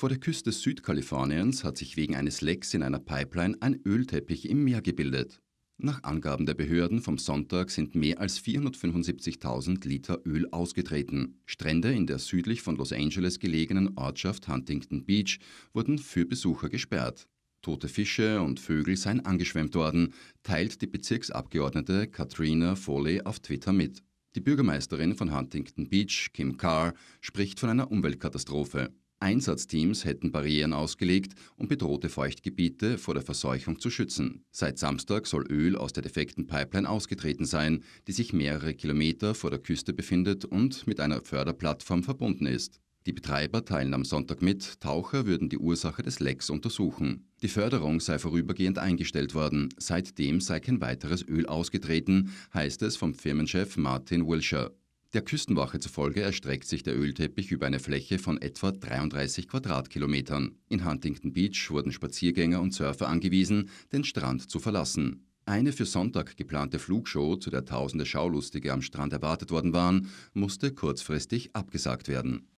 Vor der Küste Südkaliforniens hat sich wegen eines Lecks in einer Pipeline ein Ölteppich im Meer gebildet. Nach Angaben der Behörden vom Sonntag sind mehr als 475.000 Liter Öl ausgetreten. Strände in der südlich von Los Angeles gelegenen Ortschaft Huntington Beach wurden für Besucher gesperrt. Tote Fische und Vögel seien angeschwemmt worden, teilt die Bezirksabgeordnete Katrina Foley auf Twitter mit. Die Bürgermeisterin von Huntington Beach, Kim Carr, spricht von einer Umweltkatastrophe. Einsatzteams hätten Barrieren ausgelegt, um bedrohte Feuchtgebiete vor der Verseuchung zu schützen. Seit Samstag soll Öl aus der defekten Pipeline ausgetreten sein, die sich mehrere Kilometer vor der Küste befindet und mit einer Förderplattform verbunden ist. Die Betreiber teilen am Sonntag mit, Taucher würden die Ursache des Lecks untersuchen. Die Förderung sei vorübergehend eingestellt worden. Seitdem sei kein weiteres Öl ausgetreten, heißt es vom Firmenchef Martin Wilshire. Der Küstenwache zufolge erstreckt sich der Ölteppich über eine Fläche von etwa 33 Quadratkilometern. In Huntington Beach wurden Spaziergänger und Surfer angewiesen, den Strand zu verlassen. Eine für Sonntag geplante Flugshow, zu der tausende Schaulustige am Strand erwartet worden waren, musste kurzfristig abgesagt werden.